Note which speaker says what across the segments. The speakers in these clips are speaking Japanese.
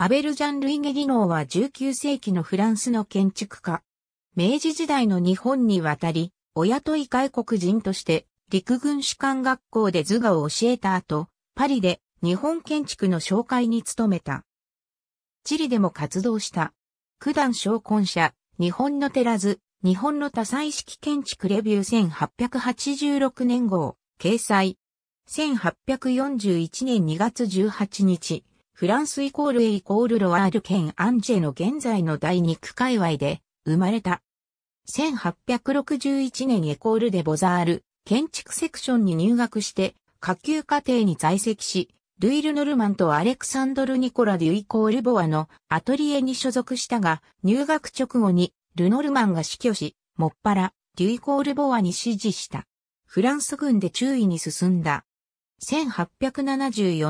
Speaker 1: アベルジャン・ルイゲ技能は19世紀のフランスの建築家。明治時代の日本に渡り、お雇い外国人として陸軍士官学校で図画を教えた後、パリで日本建築の紹介に努めた。チリでも活動した。九段昇魂社、日本のらず、日本の多彩式建築レビュー1886年号、掲載。1841年2月18日。フランスイコールエイコールロワール県アンジェの現在の第2区界隈で生まれた。1861年エコールでボザール建築セクションに入学して下級課程に在籍し、ルイル・ノルマンとアレクサンドル・ニコラ・デュイコール・ボアのアトリエに所属したが、入学直後にル・ノルマンが死去し、もっぱら、デュイコール・ボアに指示した。フランス軍で注意に進んだ。1874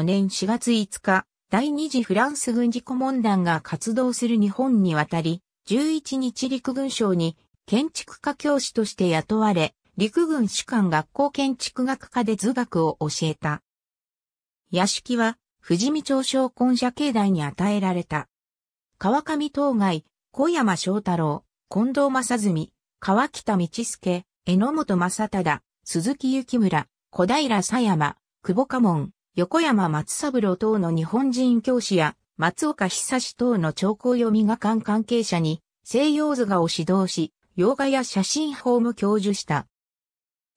Speaker 1: 年4月5日、第二次フランス軍事顧問団が活動する日本に渡り、11日陸軍省に建築家教師として雇われ、陸軍主管学校建築学科で図学を教えた。屋敷は富士見町商婚社境内に与えられた。川上東外、小山翔太郎、近藤正純、川北道助、榎本正忠、鈴木幸村、小平佐山、久保家門、横山松三郎等の日本人教師や松岡久志等の長考読み画館関係者に西洋図画を指導し、洋画や写真法も教授した。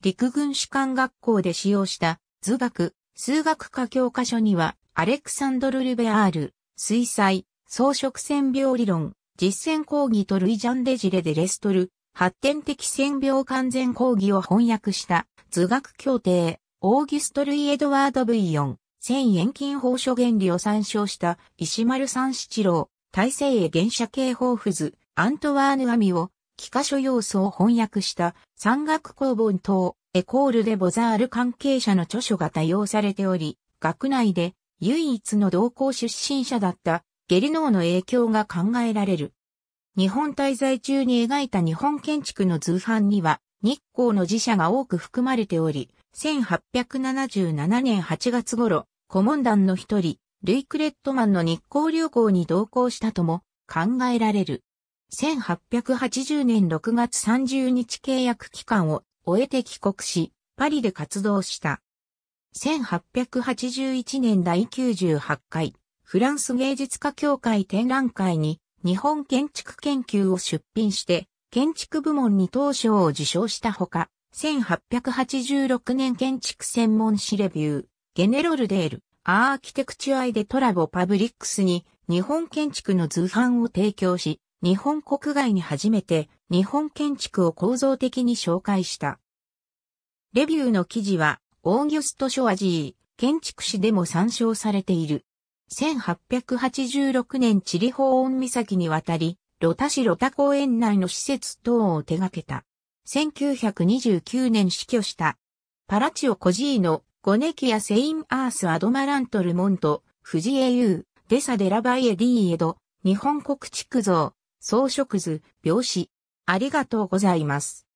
Speaker 1: 陸軍士官学校で使用した図学、数学科教科書には、アレクサンドル・ルベアール、水彩、装飾線描理論、実践講義とルイジャンデジレでレストル、発展的線描完全講義を翻訳した図学協定、オーギュスト・ルイ・エドワード・ブイヨン、千遠近法書原理を参照した石丸三七郎、大西へ原社系法符図、アントワーヌ・アミを、幾箇所要素を翻訳した山岳公文等、エコールでボザール関係者の著書が多用されており、学内で唯一の同行出身者だったゲリノーの影響が考えられる。日本滞在中に描いた日本建築の図版には日光の寺社が多く含まれており、1877年8月頃、顧問団の一人、ルイ・クレットマンの日光旅行に同行したとも考えられる。1880年6月30日契約期間を終えて帰国し、パリで活動した。1881年第98回、フランス芸術家協会展覧会に日本建築研究を出品して、建築部門に当賞を受賞したほか、1886年建築専門誌レビュー、ゲネロルデール、アーキテクチュアイデトラボパブリックスに日本建築の図版を提供し、日本国外に初めて日本建築を構造的に紹介した。レビューの記事は、オーギュスト・ショアジー、建築史でも参照されている。1886年チリホーン岬に渡り、ロタ市ロタ公園内の施設等を手掛けた。1929年死去した。パラチオ・コジーノ、ゴネキア・セイン・アース・アドマラント・ル・モント、フジエユー、デサ・デラ・バイエ・ディエド、日本国築造、装飾図、病死。ありがとうございます。